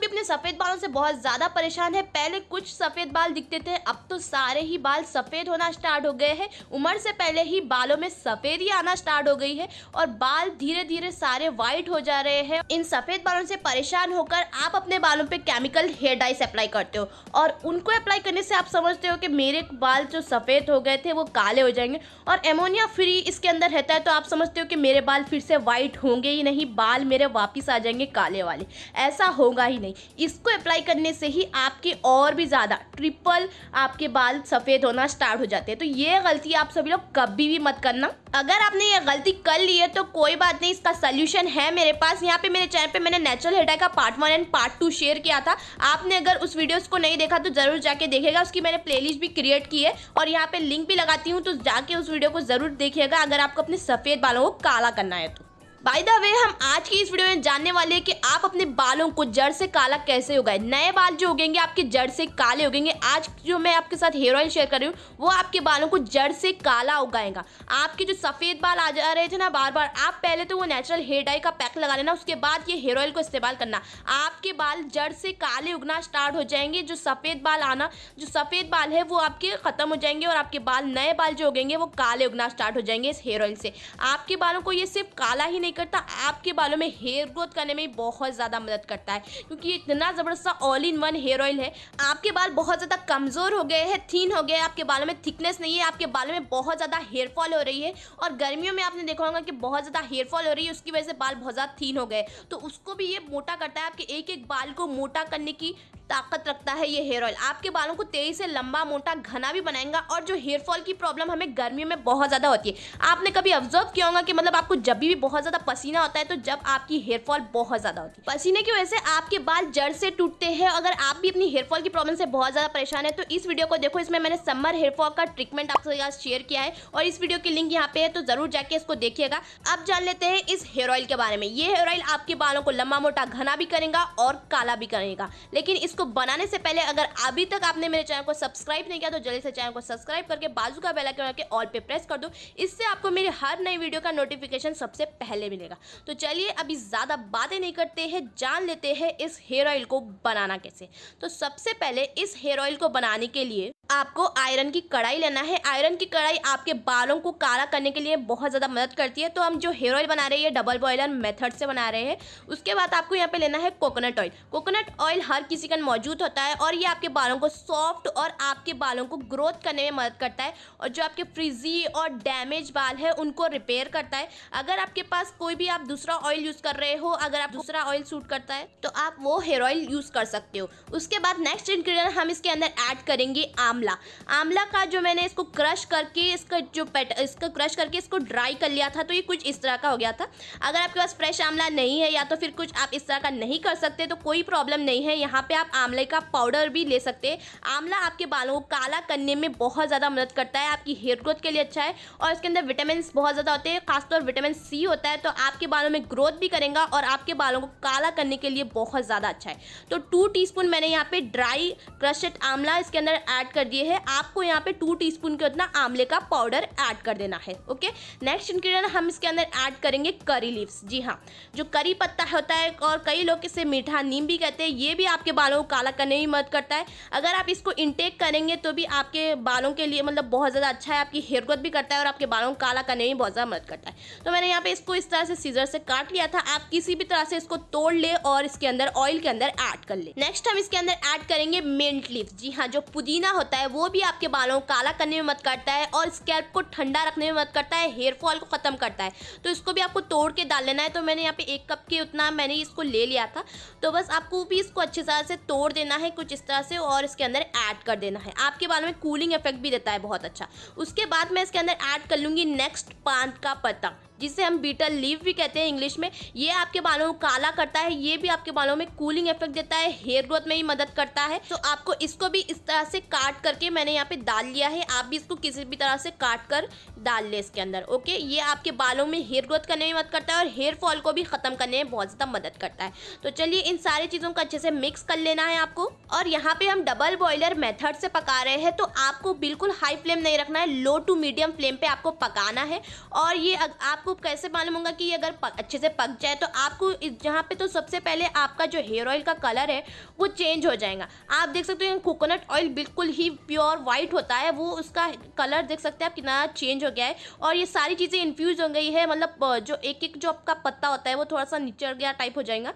भी अपने सफ़ेद बालों से बहुत ज़्यादा परेशान है पहले कुछ सफ़ेद बाल दिखते थे अब तो सारे ही बाल सफ़ेद होना स्टार्ट हो गए हैं उम्र से पहले ही बालों में सफ़ेदी आना स्टार्ट हो गई है और बाल धीरे धीरे सारे वाइट हो जा रहे हैं इन सफ़ेद बालों से परेशान होकर आप अपने बालों पर केमिकल हेयर डाइस अप्लाई करते हो और उनको अप्लाई करने से आप समझते हो कि मेरे बाल जो सफ़ेद हो गए थे वो काले हो जाएंगे और एमोनिया फ्री इसके अंदर रहता है तो आप समझते हो कि मेरे बाल फिर से वाइट होंगे ही नहीं बाल मेरे वापस आ जाएंगे काले वाले ऐसा होगा ही नहीं नहीं इसको अप्लाई करने से ही आपके और भी ज़्यादा ट्रिपल आपके बाल सफ़ेद होना स्टार्ट हो जाते हैं तो ये गलती आप सभी लोग कभी भी मत करना अगर आपने ये गलती कर ली है तो कोई बात नहीं इसका सोल्यूशन है मेरे पास यहाँ पे मेरे चैनल पे मैंने नेचुरल हेटा का part one and part two share किया था आपने अगर उस वीडियोस को नहीं देखा तो जरूर जाके देखेगा उसकी मैंने प्लेलिस्ट भी क्रिएट की है और यहाँ पे लिंक भी लगाती हूँ तो जाके उस वीडियो को जरूर देखिएगा अगर आपको अपने सफ़ेद बालों को काला करना है तो बाय द वे हम आज की इस वीडियो में जानने वाले हैं कि आप अपने बालों को जड़ से काला कैसे उगाए नए बाल जो उगेंगे आपके जड़ से काले उगेंगे आज जो मैं आपके साथ हेयर ऑयल शेयर कर रही हूँ वो आपके बालों को जड़ से काला उगाएगा आपके जो सफ़ेद बाल आ जा रहे थे ना बार बार आप पहले तो वो नेचुरल हेयर डाई का पैक लगा लेना उसके बाद ये हेयर ऑयल को इस्तेमाल करना आपके बाल जड़ से काले उगना स्टार्ट हो जाएंगे जो सफ़ेद बाल आना जो सफ़ेद बाल है वो आपके ख़त्म हो जाएंगे और आपके बाल नए बाल जो उगेंगे वो काले उगना स्टार्ट हो जाएंगे इस हेयर ऑयल से आपके बालों को ये सिर्फ काला ही नहीं नहीं करता आपके बालों में हेयर ग्रोथ करने में बहुत ज़्यादा मदद करता है क्योंकि इतना ज़बरदस्त all in one hair oil है आपके बाल बहुत ज़्यादा कमज़ोर हो गए हैं थीन हो गए आपके बालों में थिकनेस नहीं है आपके बालों में बहुत ज़्यादा हेयर फॉल हो रही है और गर्मियों में आपने देखा होगा कि बहुत ज़्यादा हेयर फॉल हो रही है उसकी वजह से बाल बहुत ज़्यादा थीन हो गए तो उसको भी ये मोटा करता है आपके एक एक बाल को मोटा करने की ताकत रखता है ये हेयर ऑयल आपके बालों को तेजी से लंबा मोटा घना भी बनाएगा और जो हेयर फॉल की प्रॉब्लम हमें गर्मी में बहुत ज़्यादा होती है आपने कभी ऑब्जर्व किया होगा कि मतलब आपको जब भी बहुत ज़्यादा पसीना होता है तो जब आपकी हेयर फॉल बहुत ज़्यादा होती है पसीने की वजह से आपके बाल जड़ से टूटते हैं अगर आप भी अपनी हेयर फॉल की प्रॉब्लम से बहुत ज़्यादा परेशान है तो इस वीडियो को देखो इसमें मैंने समर हेयर फॉल का ट्रीटमेंट आपके साथ शेयर किया है और इस वीडियो की लिंक यहाँ पे है तो ज़रूर जाके इसको देखिएगा अब जान लेते हैं इस हेयर ऑयल के बारे में ये हेयर ऑयल आपके बालों को लंबा मोटा घना भी करेगा और काला भी करेगा लेकिन इस को बनाने से पहले अगर अभी तक आपने मेरे चैनल को सब्सक्राइब नहीं किया तो जल्दी से चैनल को सब्सक्राइब करके बाजू का बेल आइकन के ऑल पे प्रेस कर दो इससे आपको मेरे हर नई वीडियो का नोटिफिकेशन सबसे पहले मिलेगा तो चलिए अभी ज़्यादा बातें नहीं करते हैं जान लेते हैं इस हेयर ऑयल को बनाना कैसे तो सबसे पहले इस हेयर ऑयल को बनाने के लिए आपको आयरन की कढ़ाई लेना है आयरन की कढ़ाई आपके बालों को काला करने के लिए बहुत ज़्यादा मदद करती है तो हम जो हेयर ऑयल बना रहे हैं डबल बॉयलर मेथड से बना रहे हैं उसके बाद आपको यहाँ पे लेना है कोकोनट ऑयल कोकोनट ऑयल हर किसी का मौजूद होता है और ये आपके बालों को सॉफ्ट और आपके बालों को ग्रोथ करने में मदद करता है और जो आपके फ्रिजी और डैमेज बाल है उनको रिपेयर करता है अगर आपके पास कोई भी आप दूसरा ऑयल यूज़ कर रहे हो अगर आप दूसरा ऑयल सूट करता है तो आप वो हेयर ऑयल यूज़ कर सकते हो उसके बाद नेक्स्ट इन्ग्रीडियंट हम इसके अंदर ऐड करेंगे आम आंवला आंवला का जो मैंने इसको क्रश करके इसका जो पेट इसका क्रश करके इसको ड्राई कर लिया था तो ये कुछ इस तरह का हो गया था अगर आपके पास फ्रेश आंवला नहीं है या तो फिर कुछ आप इस तरह का नहीं कर सकते तो कोई प्रॉब्लम नहीं है यहाँ पे आप आंवले का पाउडर भी ले सकते हैं आंवला आपके बालों को काला करने में बहुत ज़्यादा मदद करता है आपकी हेयर ग्रोथ के लिए अच्छा है और इसके अंदर विटामिन बहुत ज़्यादा होते हैं खासतौर विटामिन सी होता है तो आपके बालों में ग्रोथ भी करेगा और आपके बालों को काला करने के लिए बहुत ज़्यादा अच्छा है तो टू टी मैंने यहाँ पे ड्राई क्रशेड आंवला इसके अंदर ऐड कर दिए हैं आपको यहाँ पे टू टीस्पून के उतना आमले का पाउडर ऐड कर देना है ओके नेक्स्ट इंग्रेडिएंट हम इसके अंदर ऐड करेंगे करी लीव्स जी हाँ जो करी पत्ता होता है और कई लोग इसे मीठा नीम भी कहते हैं ये भी आपके बालों को काला करने में मदद करता है अगर आप इसको इंटेक करेंगे तो भी आपके बालों के लिए मतलब बहुत ज़्यादा अच्छा है आपकी हेयर ग्रोथ भी करता है और आपके बालों को काला करने में बहुत ज़्यादा मदद करता है तो मैंने यहाँ पर इसको इस तरह से सीजर से काट लिया था आप किसी भी तरह से इसको तोड़ ले और इसके अंदर ऑयल के अंदर ऐड कर ले नेक्स्ट हम इसके अंदर ऐड करेंगे मिंट लीव जी हाँ जो पुदीना होता है करता है वो भी आपके बालों को काला करने में मदद करता है और स्कैल्प को ठंडा रखने में मदद करता है हेयर फॉल को ख़त्म करता है तो इसको भी आपको तोड़ के डाल लेना है तो मैंने यहाँ पे एक कप के उतना मैंने इसको ले लिया था तो बस आपको भी इसको अच्छी तरह से तोड़ देना है कुछ इस तरह से और इसके अंदर ऐड कर देना है आपके बालों में कूलिंग इफेक्ट भी देता है बहुत अच्छा उसके बाद मैं इसके अंदर ऐड कर लूँगी नेक्स्ट पान का पत्ता जिसे हम बीटल लीव भी कहते हैं इंग्लिश में ये आपके बालों को काला करता है ये भी आपके बालों में कूलिंग इफेक्ट देता है हेयर ग्रोथ में भी मदद करता है तो आपको इसको भी इस तरह से काट करके मैंने यहाँ पे डाल लिया है आप भी इसको किसी भी तरह से काट कर डाल लें इसके अंदर ओके ये आपके बालों में हेयर ग्रोथ करने में मदद करता है और हेयर फॉल को भी ख़त्म करने में बहुत ज़्यादा मदद करता है तो चलिए इन सारी चीज़ों को अच्छे से मिक्स कर लेना है आपको और यहाँ पे हम डबल बॉयलर मेथड से पका रहे हैं तो आपको बिल्कुल हाई फ्लेम नहीं रखना है लो टू मीडियम फ्लेम पे आपको पकाना है और ये आपको आपको कैसे मालूम होगा कि ये अगर पक, अच्छे से पक जाए तो आपको जहाँ पे तो सबसे पहले आपका जो हेयर ऑयल का कलर है वो चेंज हो जाएगा आप देख सकते हो कोकोनट ऑयल बिल्कुल ही प्योर वाइट होता है वो उसका कलर देख सकते हैं आप कितना चेंज हो गया है और ये सारी चीज़ें इन्फ्यूज़ हो गई है मतलब जो एक एक जो आपका पत्ता होता है वो थोड़ा सा निचड़ गया टाइप हो जाएगा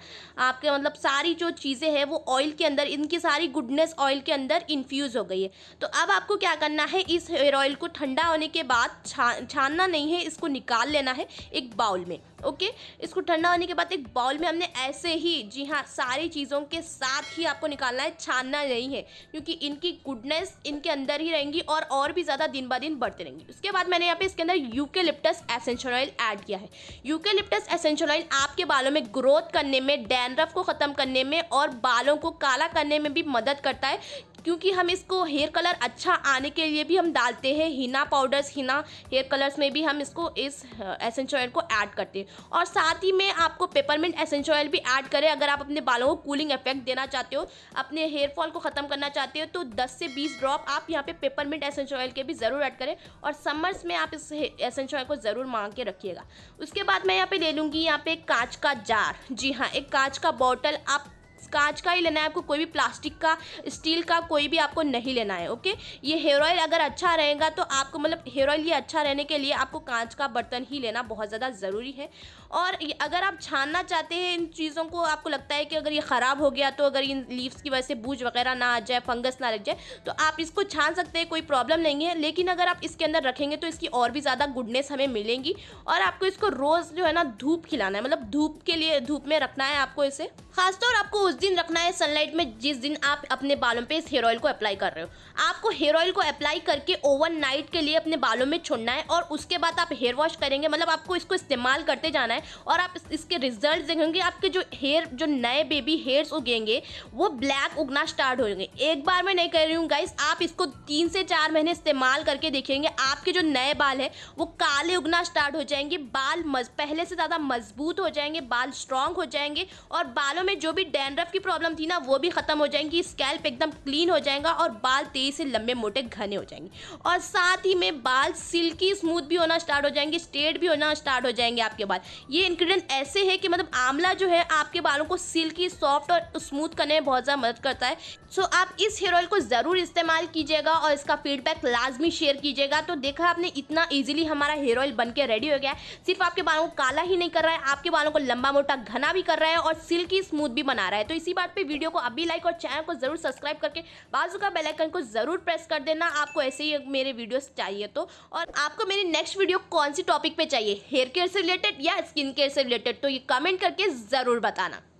आपके मतलब सारी जो चीज़ें हैं वो ऑयल के अंदर इनकी सारी गुडनेस ऑयल के अंदर इन्फ्यूज़ हो गई है तो अब आपको क्या करना है इस हेयर ऑयल को ठंडा होने के बाद छानना नहीं है इसको निकाल लेना है है एक बाउल में ओके इसको ठंडा होने के बाद एक बाउल में हमने ऐसे ही जी हाँ सारी चीज़ों के साथ ही आपको निकालना है छानना नहीं है क्योंकि इनकी गुडनेस इनके अंदर ही रहेंगी और और भी ज़्यादा दिन ब दिन बढ़ते रहेंगी उसके बाद मैंने यहाँ पे इसके अंदर eucalyptus essential oil add किया है यूके लिप्टस एसेंशियल ऑयल आपके बालों में ग्रोथ करने में डैनरफ को ख़त्म करने में और बालों को काला करने में भी मदद करता है क्योंकि हम इसको हेयर कलर अच्छा आने के लिए भी हम डालते हैं henna powders henna hair colours में भी हम इसको इस एसेंच ऑयल को ऐड करते हैं और साथ ही में आपको पेपरमेंट एसेंस ऑयल भी ऐड करें अगर आप अपने बालों को कूलिंग इफेक्ट देना चाहते हो अपने हेयर फॉल को ख़त्म करना चाहते हो तो दस से बीस ड्रॉप आप यहाँ पे पेपरमेंट एसेंच ऑयल के भी ज़रूर ऐड करें और समर्स में आप इस एसेंच ऑयल को ज़रूर मांग के रखिएगा उसके बाद मैं यहाँ पर ले लूँगी यहाँ पर कांच का जार जी हाँ एक कांच का बॉटल आप कांच का ही लेना है आपको कोई भी प्लास्टिक का स्टील का कोई भी आपको नहीं लेना है ओके ये हेयर ऑयल अगर अच्छा रहेगा तो आपको मतलब हेयर ऑयल ये अच्छा रहने के लिए आपको कांच का बर्तन ही लेना बहुत ज़्यादा ज़रूरी है और अगर आप छानना चाहते हैं इन चीज़ों को आपको लगता है कि अगर ये ख़राब हो गया तो अगर इन लीव्स की वजह से बूझ वगैरह ना आ जाए फंगस ना लग जाए तो आप इसको छान सकते हैं कोई प्रॉब्लम नहीं है लेकिन अगर आप इसके अंदर रखेंगे तो इसकी और भी ज़्यादा गुडनेस हमें मिलेंगी और आपको इसको रोज़ जो है ना धूप खिलाना है मतलब धूप के लिए धूप में रखना है आपको इसे खासतौर आपको उस दिन रखना है सनलाइट में जिस दिन आप अपने बालों पे इस हेयर ऑयल को अप्लाई कर रहे हो आपको हेयर ऑयल को अप्लाई करके ओवरनाइट के लिए अपने बालों में छोड़ना है और उसके बाद आप हेयर वॉश करेंगे मतलब आपको इसको इस्तेमाल करते जाना है और आप इसके रिजल्ट देखेंगे आपके जो हेयर जो नए बेबी हेयर्स उगेंगे वो ब्लैक उगना स्टार्ट जाएंगे एक बार मैं नहीं कह रही हूँ गाइस आप इसको तीन से चार महीने इस्तेमाल करके देखेंगे आपके जो नए बाल है वो काले उगना स्टार्ट हो जाएंगे बाल पहले से ज़्यादा मजबूत हो जाएंगे बाल स्ट्रांग हो जाएंगे और बालों में जो भी डैंड बर्फ की प्रॉब्लम थी ना वो भी खत्म हो जाएंगी स्कैल्प एकदम क्लीन हो जाएगा और बाल तेज से लंबे मोटे घने हो जाएंगे और साथ ही में बाल सिल्की स्मूथ भी होना स्टार्ट हो जाएंगे स्ट्रेट भी होना स्टार्ट हो जाएंगे आपके बाल ये इंग्रीडियंट ऐसे है कि मतलब आंवला जो है आपके बालों को सिल्की सॉफ्ट और स्मूथ करने में बहुत ज़्यादा मदद करता है सो आप इस हेयर ऑयल को ज़रूर इस्तेमाल कीजिएगा और इसका फीडबैक लाजमी शेयर कीजिएगा तो देखा आपने इतना ईजिली हमारा हेयर ऑयल बन के रेडी हो गया सिर्फ आपके बालों को काला ही नहीं कर रहा है आपके बालों को लंबा मोटा घना भी कर रहा है और सिल्की स्मूथ भी बना रहा है तो तो इसी बात पर वीडियो को अभी लाइक और चैनल को जरूर सब्सक्राइब करके बाजू का बेलाइकन को जरूर प्रेस कर देना आपको ऐसे ही मेरे वीडियोस चाहिए तो और आपको मेरी नेक्स्ट वीडियो कौन सी टॉपिक पे चाहिए हेयर केयर से रिलेटेड या स्किन केयर से रिलेटेड तो ये कमेंट करके ज़रूर बताना